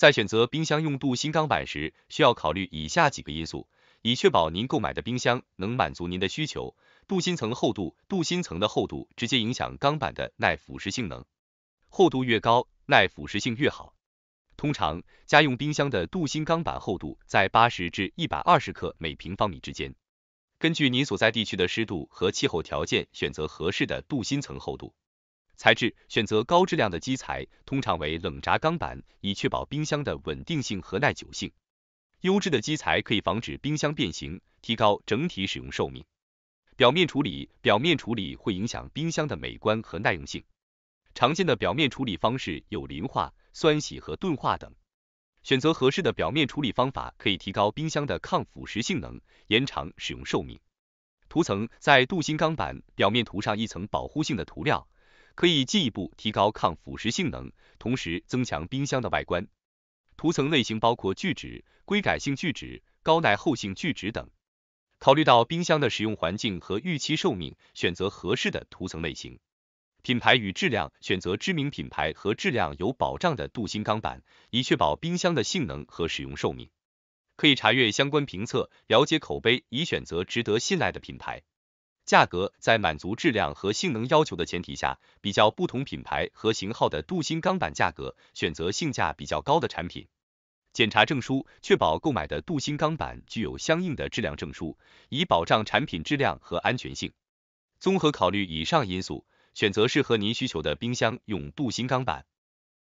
在选择冰箱用镀锌钢板时，需要考虑以下几个因素，以确保您购买的冰箱能满足您的需求。镀锌层厚度，镀锌层的厚度直接影响钢板的耐腐蚀性能，厚度越高，耐腐蚀性越好。通常，家用冰箱的镀锌钢板厚度在八十至一百二十克每平方米之间。根据您所在地区的湿度和气候条件，选择合适的镀锌层厚度。材质选择高质量的基材，通常为冷轧钢板，以确保冰箱的稳定性和耐久性。优质的基材可以防止冰箱变形，提高整体使用寿命。表面处理表面处理会影响冰箱的美观和耐用性。常见的表面处理方式有磷化、酸洗和钝化等。选择合适的表面处理方法可以提高冰箱的抗腐蚀性能，延长使用寿命。涂层在镀锌钢板表面涂上一层保护性的涂料。可以进一步提高抗腐蚀性能，同时增强冰箱的外观。涂层类型包括聚酯、硅改性聚酯、高耐候性聚酯等。考虑到冰箱的使用环境和预期寿命，选择合适的涂层类型。品牌与质量选择知名品牌和质量有保障的镀锌钢板，以确保冰箱的性能和使用寿命。可以查阅相关评测，了解口碑，以选择值得信赖的品牌。价格在满足质量和性能要求的前提下，比较不同品牌和型号的镀锌钢板价格，选择性价比较高的产品。检查证书，确保购买的镀锌钢板具有相应的质量证书，以保障产品质量和安全性。综合考虑以上因素，选择适合您需求的冰箱用镀锌钢板。